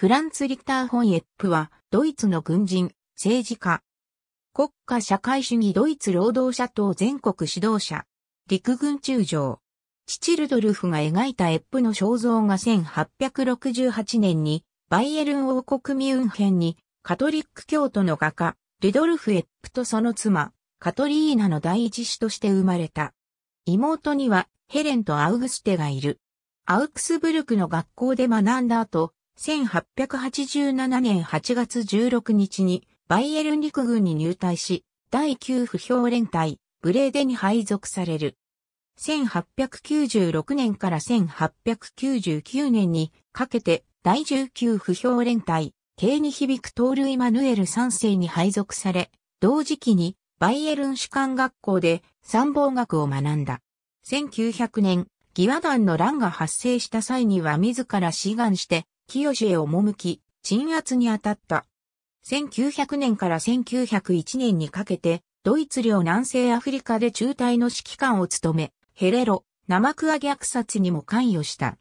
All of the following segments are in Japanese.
フランツ・リッター・ホンエップは、ドイツの軍人、政治家。国家社会主義ドイツ労働者党全国指導者。陸軍中将。チルドルフが描いたエップの肖像が1868年に、バイエルン王国ミュンヘンに、カトリック教徒の画家、ルドルフ・エップとその妻、カトリーナの第一子として生まれた。妹には、ヘレンとアウグステがいる。アウクスブルクの学校で学んだ後、1887年8月16日にバイエルン陸軍に入隊し、第9不評連隊、ブレーデに配属される。1896年から1899年にかけて第19不評連隊、系に響くトール・イマヌエル3世に配属され、同時期にバイエルン士官学校で参謀学を学んだ。1900年、義和団の乱が発生した際には自ら志願して清へ赴き、鎮圧に当たった。1900年から1901年にかけて、ドイツ領南西アフリカで中隊の指揮官を務め、ヘレロ、ナマクア虐殺にも関与した。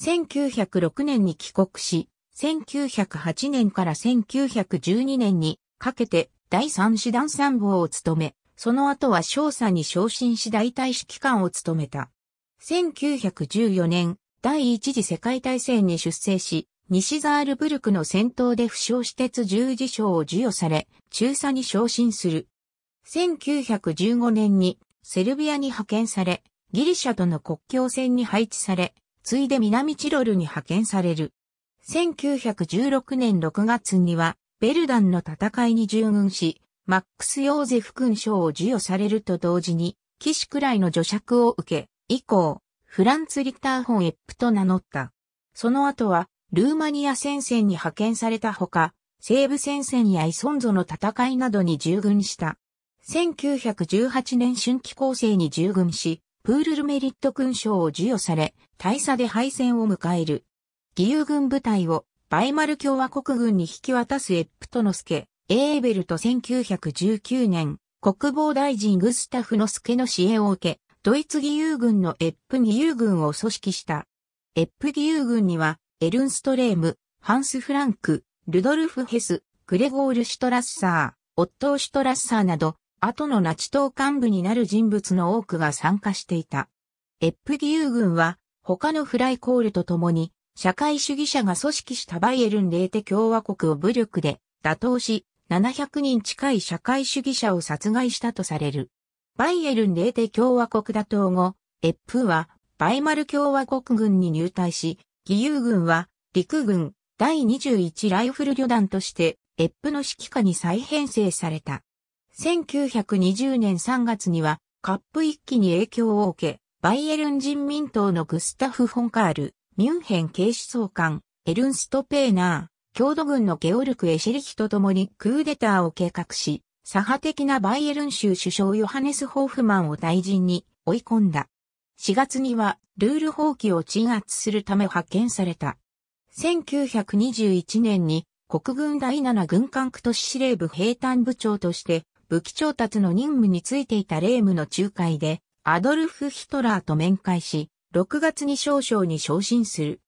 1906年に帰国し、1908年から1912年にかけて第三師団参謀を務め、その後は少佐に昇進し大隊指揮官を務めた。1914年、第一次世界大戦に出征し、西ザールブルクの戦闘で負傷施設十字章を授与され、中佐に昇進する。1915年にセルビアに派遣され、ギリシャとの国境線に配置され、ついで南チロルに派遣される。1916年6月には、ベルダンの戦いに従軍し、マックス・ヨーゼフ勲章を授与されると同時に、騎士くらいの助爵を受け、以降、フランツ・リッターホン・エップと名乗った。その後は、ルーマニア戦線に派遣されたほか、西部戦線やイソンゾの戦いなどに従軍した。1918年春季構成に従軍し、プールルメリット勲章を授与され、大佐で敗戦を迎える。義勇軍部隊をバイマル共和国軍に引き渡すエップトノスケ、エーベルと1919年、国防大臣グスタフノスケの支援を受け、ドイツ義勇軍のエップ義勇軍を組織した。エップ義勇軍には、エルンストレーム、ハンス・フランク、ルドルフ・ヘス、グレゴール・シュトラッサー、オットー・シュトラッサーなど、後のナチ党幹部になる人物の多くが参加していた。エップ義勇軍は、他のフライコールと共に、社会主義者が組織したバイエルン・レーテ共和国を武力で打倒し、700人近い社会主義者を殺害したとされる。バイエルンレーテ共和国打倒後、越風はバイマル共和国軍に入隊し、義勇軍は陸軍第21ライフル旅団として越風の指揮下に再編成された。1920年3月にはカップ一揆に影響を受け、バイエルン人民党のグスタフ・フォンカール、ミュンヘン警視総監、エルンスト・ペーナー、郷土軍のゲオルク・エシェリヒと共にクーデターを計画し、左派的なバイエルン州首相ヨハネス・ホーフマンを大臣に追い込んだ。4月にはルール放棄を鎮圧するため派遣された。1921年に国軍第7軍管区都市司令部兵隊部長として武器調達の任務についていたレームの仲介でアドルフ・ヒトラーと面会し、6月に少々に昇進する。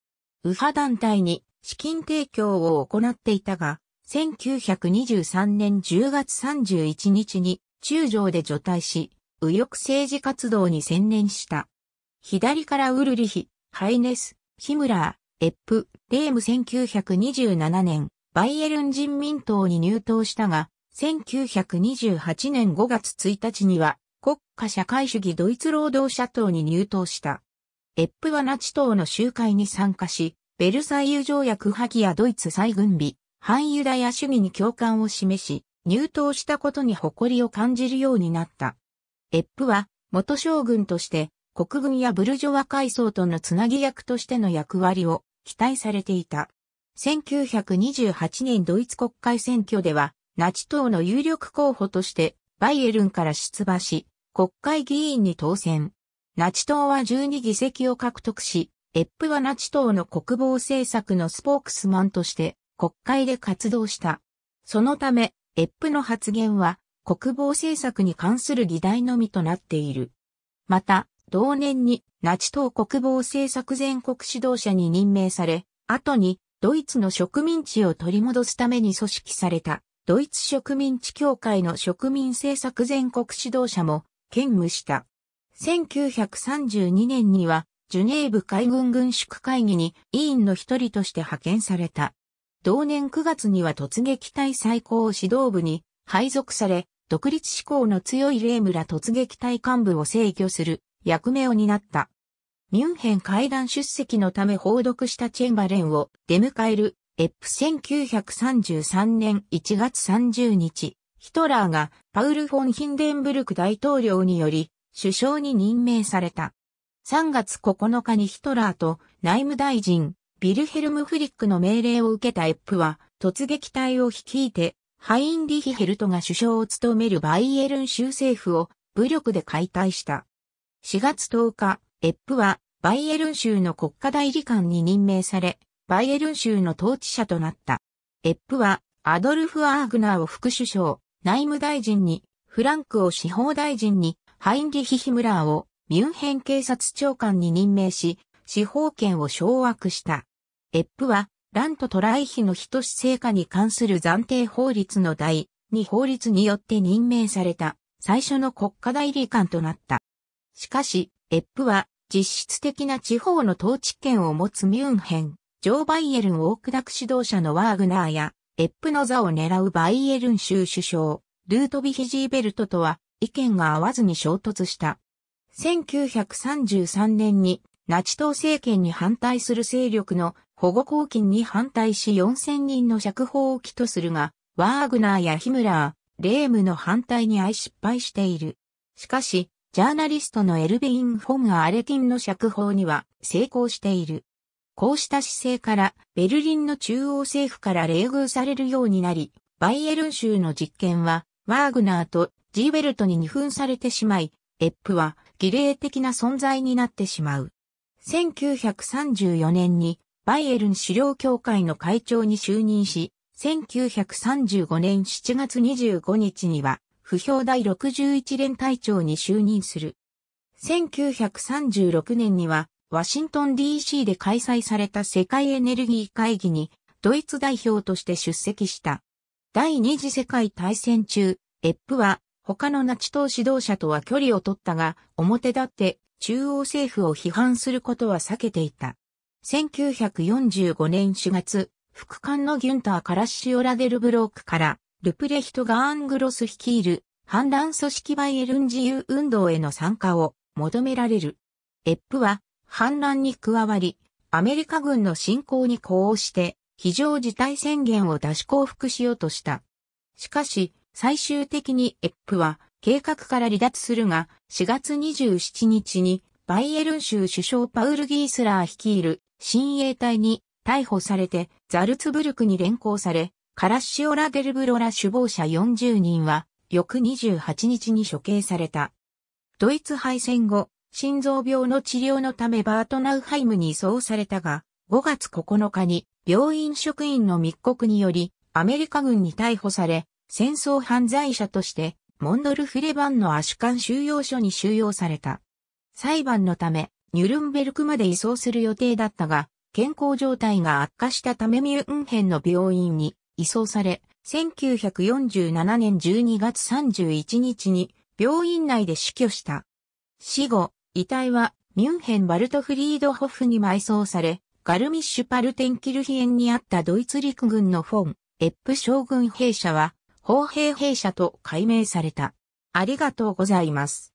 右派団体に資金提供を行っていたが、1923年10月31日に中将で除隊し、右翼政治活動に専念した。左からウルリヒ、ハイネス、ヒムラー、エップ、レーム1927年、バイエルン人民党に入党したが、1928年5月1日には国家社会主義ドイツ労働者党に入党した。エップはナチ党の集会に参加し、ベルサイユ条約破棄やドイツ再軍備、反ユダヤ主義に共感を示し、入党したことに誇りを感じるようになった。エップは、元将軍として、国軍やブルジョワ階層とのつなぎ役としての役割を期待されていた。1928年ドイツ国会選挙では、ナチ党の有力候補として、バイエルンから出馬し、国会議員に当選。ナチ党は12議席を獲得し、エップはナチ党の国防政策のスポークスマンとして、国会で活動した。そのため、エップの発言は国防政策に関する議題のみとなっている。また、同年にナチ党国防政策全国指導者に任命され、後にドイツの植民地を取り戻すために組織されたドイツ植民地協会の植民政策全国指導者も兼務した。1932年にはジュネーブ海軍軍縮会議に委員の一人として派遣された。同年9月には突撃隊最高指導部に配属され、独立志向の強い霊村突撃隊幹部を制御する役目を担った。ミュンヘン会談出席のため報読したチェンバレンを出迎えるエップ1933年1月30日、ヒトラーがパウル・フォン・ヒンデンブルク大統領により首相に任命された。3月9日にヒトラーと内務大臣、ビルヘルム・フリックの命令を受けたエップは、突撃隊を率いて、ハインリヒ・ヘルトが首相を務めるバイエルン州政府を武力で解体した。4月10日、エップはバイエルン州の国家代理官に任命され、バイエルン州の統治者となった。エップはアドルフ・アーグナーを副首相、内務大臣に、フランクを司法大臣に、ハインリヒ・ヒムラーをミュンヘン警察長官に任命し、司法権を掌握した。エップは、ランとトライヒの等し成果に関する暫定法律の第2法律によって任命された最初の国家代理官となった。しかし、エップは実質的な地方の統治権を持つミュンヘン、ジョー・バイエルン・オークダク指導者のワーグナーや、エップの座を狙うバイエルン州首相、ルートビヒジーベルトとは意見が合わずに衝突した。1933年にナチ党政権に反対する勢力の保護公金に反対し4000人の釈放を起とするが、ワーグナーやヒムラー、レームの反対に相失敗している。しかし、ジャーナリストのエルベイン・フォン・アレティンの釈放には成功している。こうした姿勢から、ベルリンの中央政府から冷遇されるようになり、バイエルン州の実験は、ワーグナーとジーベルトに二分されてしまい、エップは儀礼的な存在になってしまう。1934年にバイエルン狩猟協会の会長に就任し、1935年7月25日には、不評第61連隊長に就任する。1936年には、ワシントン DC で開催された世界エネルギー会議に、ドイツ代表として出席した。第二次世界大戦中、エップは、他のナチ党指導者とは距離を取ったが、表立って中央政府を批判することは避けていた。1945年4月、副官のギュンター・カラッシオラデルブロークから、ルプレヒトがアングロス率いる反乱組織バイエルン自由運動への参加を求められる。エップは反乱に加わり、アメリカ軍の侵攻に呼応して、非常事態宣言を出し降伏しようとした。しかし、最終的にエップは計画から離脱するが、4月27日にバイエルン州首相パウル・ギースラー率いる親衛隊に逮捕されてザルツブルクに連行され、カラッシオラ・デルブロラ首謀者40人は翌28日に処刑された。ドイツ敗戦後、心臓病の治療のためバートナウハイムに移送されたが、5月9日に病院職員の密告によりアメリカ軍に逮捕され、戦争犯罪者としてモンドルフレバンのアシュカン収容所に収容された。裁判のため、ニュルンベルクまで移送する予定だったが、健康状態が悪化したためミュンヘンの病院に移送され、1947年12月31日に病院内で死去した。死後、遺体はミュンヘンバルトフリードホフに埋葬され、ガルミッシュパルテンキルヒエンにあったドイツ陸軍のフォン、エップ将軍兵舎は、砲兵兵舎と改名された。ありがとうございます。